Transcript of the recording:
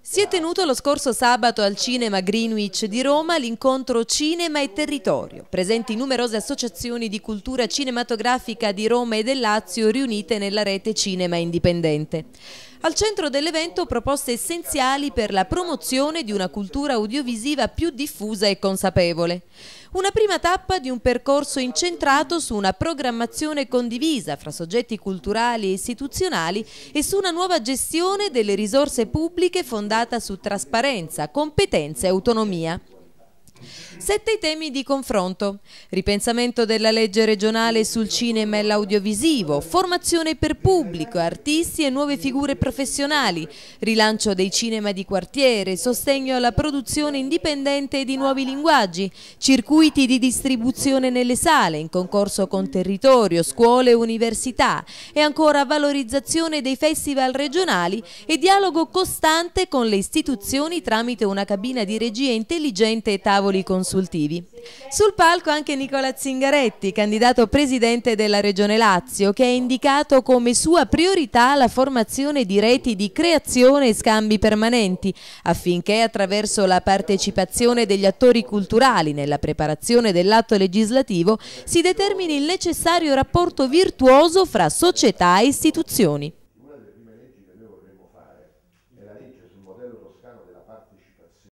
Si è tenuto lo scorso sabato al Cinema Greenwich di Roma l'incontro Cinema e Territorio, presenti numerose associazioni di cultura cinematografica di Roma e del Lazio riunite nella rete Cinema Indipendente. Al centro dell'evento proposte essenziali per la promozione di una cultura audiovisiva più diffusa e consapevole. Una prima tappa di un percorso incentrato su una programmazione condivisa fra soggetti culturali e istituzionali e su una nuova gestione delle risorse pubbliche fondata su trasparenza, competenza e autonomia. Sette temi di confronto, ripensamento della legge regionale sul cinema e l'audiovisivo, formazione per pubblico, artisti e nuove figure professionali, rilancio dei cinema di quartiere, sostegno alla produzione indipendente di nuovi linguaggi, circuiti di distribuzione nelle sale in concorso con territorio, scuole e università e ancora valorizzazione dei festival regionali e dialogo costante con le istituzioni tramite una cabina di regia intelligente e tavolo tavoli consultivi. Sul palco anche Nicola Zingaretti, candidato presidente della Regione Lazio, che ha indicato come sua priorità la formazione di reti di creazione e scambi permanenti, affinché attraverso la partecipazione degli attori culturali nella preparazione dell'atto legislativo si determini il necessario rapporto virtuoso fra società e istituzioni.